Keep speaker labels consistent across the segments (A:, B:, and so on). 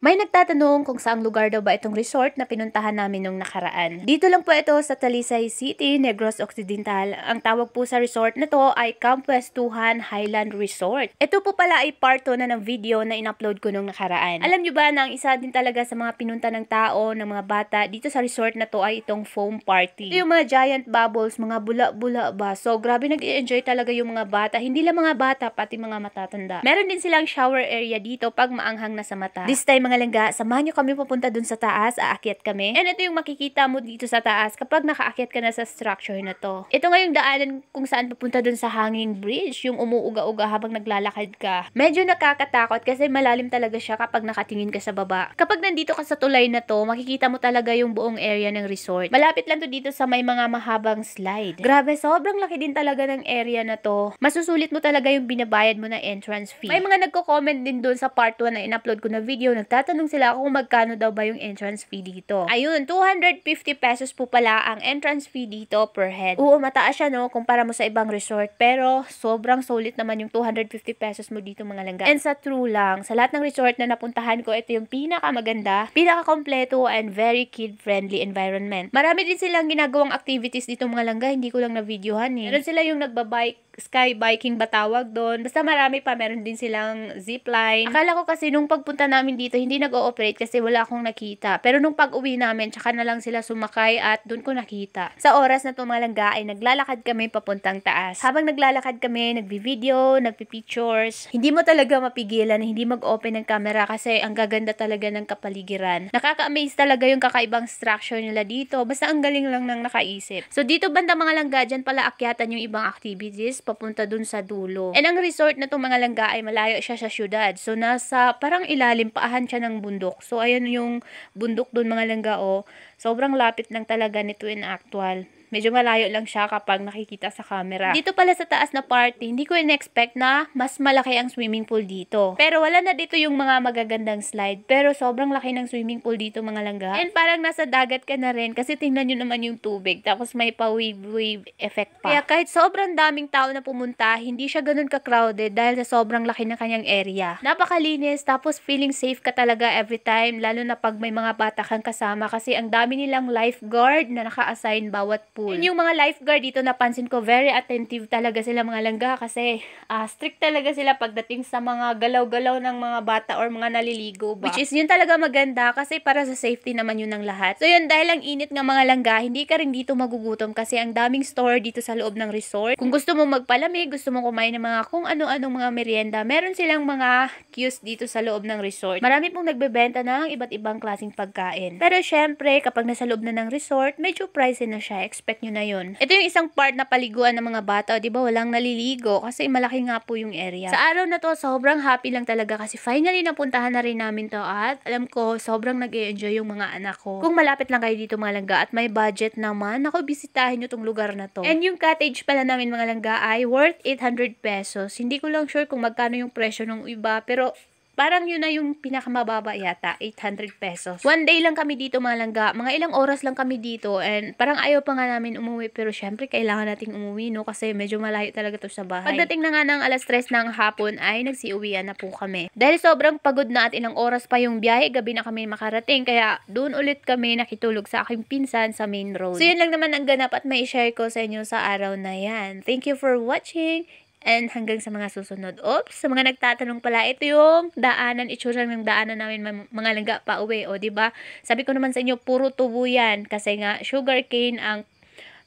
A: May nagtatanong kung saang lugar daw ba itong resort na pinuntahan namin nung nakaraan. Dito lang po ito sa Talisay City, Negros Occidental. Ang tawag po sa resort na to ay Camp Westuhan Highland Resort. Ito po pala ay part 2 na ng video na in-upload ko nung nakaraan. Alam nyo ba na ang isa din talaga sa mga pinunta ng tao, ng mga bata dito sa resort na to ay itong foam party. Ito yung mga giant bubbles, mga bula-bula ba. So grabe nag-enjoy talaga yung mga bata. Hindi lang mga bata, pati mga matatanda. Meron din silang shower area dito pag maanghang na sa mata. This time mga langga, samahan nyo kami papunta dun sa taas, aakyat kami. And ito yung makikita mo dito sa taas kapag nakaakyat ka na sa structure na to. Ito nga yung daanan kung saan papunta dun sa hanging bridge, yung umuuga-uga habang naglalakad ka. Medyo nakakatakot kasi malalim talaga siya kapag nakatingin ka sa baba. Kapag nandito ka sa tulay na to, makikita mo talaga yung buong area ng resort. Malapit lang to dito sa may mga mahabang slide. Grabe, sobrang laki din talaga ng area na to. Masusulit mo talaga yung binabayad mo na entrance fee. May mga nagko-comment din doon sa part 1 na in-upload ko na video. Nagtatanong tanong sila kung magkano daw ba yung entrance fee dito. Ayun, 250 pesos po pala ang entrance fee dito per head. Oo, mataas siya no, kumpara mo sa ibang resort, pero sobrang solid naman yung 250 pesos mo dito mga langga. And sa true lang, sa lahat ng resort na napuntahan ko, ito yung pinakamaganda, pinakakompleto, and very kid-friendly environment. Marami din silang ginagawang activities dito mga langga, hindi ko lang na-videohan eh. Meron sila yung nagbabike sky biking ba tawag doon. Basta marami pa, meron din silang zipline. Akala ko kasi nung pagpunta namin dito, hindi nag-ooperate kasi wala akong nakita. Pero nung pag-uwi namin, tsaka na lang sila sumakay at doon ko nakita. Sa oras na tumalangga ay naglalakad kami papuntang taas. Habang naglalakad kami, nagbi-video, nagpi-pictures. Hindi mo talaga mapigilan na hindi mag-open ng camera kasi ang gaganda talaga ng kapaligiran. Nakaka-amaze talaga yung kakaibang structure nila dito. Basta ang galing lang ng nakaisip. So dito banda mga langga, dyan pala akyatan yung ibang activities papunta dun sa dulo. And ang resort na tong mga langga ay malayo siya sa syudad. So nasa parang ilalim paahan siya ng bundok. So ayan yung bundok dun mga langga oh. Sobrang lapit lang talaga nito in actual. Medyo malayo lang siya kapag nakikita sa camera. Dito pala sa taas na party, hindi ko in-expect na mas malaki ang swimming pool dito. Pero wala na dito yung mga magagandang slide. Pero sobrang laki ng swimming pool dito mga langga. And parang nasa dagat ka na rin kasi tingnan nyo naman yung tubig. Tapos may pa-wave-wave effect pa. Kaya kahit sobrang daming tao na pumunta, hindi siya ganun ka-crowded dahil sa sobrang laki ng kanyang area. Napakalinis tapos feeling safe ka talaga every time lalo na pag may mga bata kang kasama kasi ang dami nilang lifeguard na naka-assign bawat pool pool. And yung mga lifeguard dito, napansin ko, very attentive talaga sila mga langga kasi uh, strict talaga sila pagdating sa mga galaw-galaw ng mga bata or mga naliligo ba. Which is yun talaga maganda kasi para sa safety naman yun ng lahat. So yun, dahil ang init ng mga langga, hindi ka rin dito magugutom kasi ang daming store dito sa loob ng resort. Kung gusto mo magpalamig, gusto mo kumain ng mga kung ano-anong mga merienda, meron silang mga cues dito sa loob ng resort. Marami pong nagbebenta ng iba't ibang klaseng pagkain. Pero syempre, kapag nasa loob na ng resort, medyo pricey na siya. Expect expect nyo na yun. Ito yung isang part na paliguan ng mga bata. di ba walang naliligo kasi malaki nga po yung area. Sa araw na to, sobrang happy lang talaga kasi finally napuntahan na rin namin to at alam ko, sobrang nag -e enjoy yung mga anak ko. Kung malapit lang kayo dito mga langga at may budget naman, ako bisitahin nyo tong lugar na to. And yung cottage pala namin mga langga ay worth 800 pesos. Hindi ko lang sure kung magkano yung presyo ng iba pero Parang yun na yung pinakamababa yata, 800 pesos. One day lang kami dito malangga, mga ilang oras lang kami dito and parang ayaw pa nga namin umuwi pero syempre kailangan nating umuwi no kasi medyo malayo talaga to sa bahay. Pagdating na nga ng alas 3 ng hapon ay nagsiuwian na po kami. Dahil sobrang pagod na at ilang oras pa yung biyahe, gabi na kami makarating kaya doon ulit kami nakitulog sa aking pinsan sa main road. So yun lang naman ang ganap at may share ko sa inyo sa araw na yan. Thank you for watching. And hanggang sa mga susunod. Oops, sa mga nagtatanong pala, ito yung daanan, itsura ng daanan namin mga langga pa uwi. O, ba diba? Sabi ko naman sa inyo, puro tubo yan. Kasi nga, sugarcane ang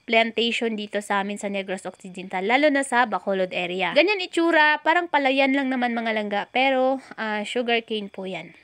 A: plantation dito sa amin sa Negros Occidental, lalo na sa Bacolod area. Ganyan itsura, parang palayan lang naman mga langga, pero uh, sugarcane po yan.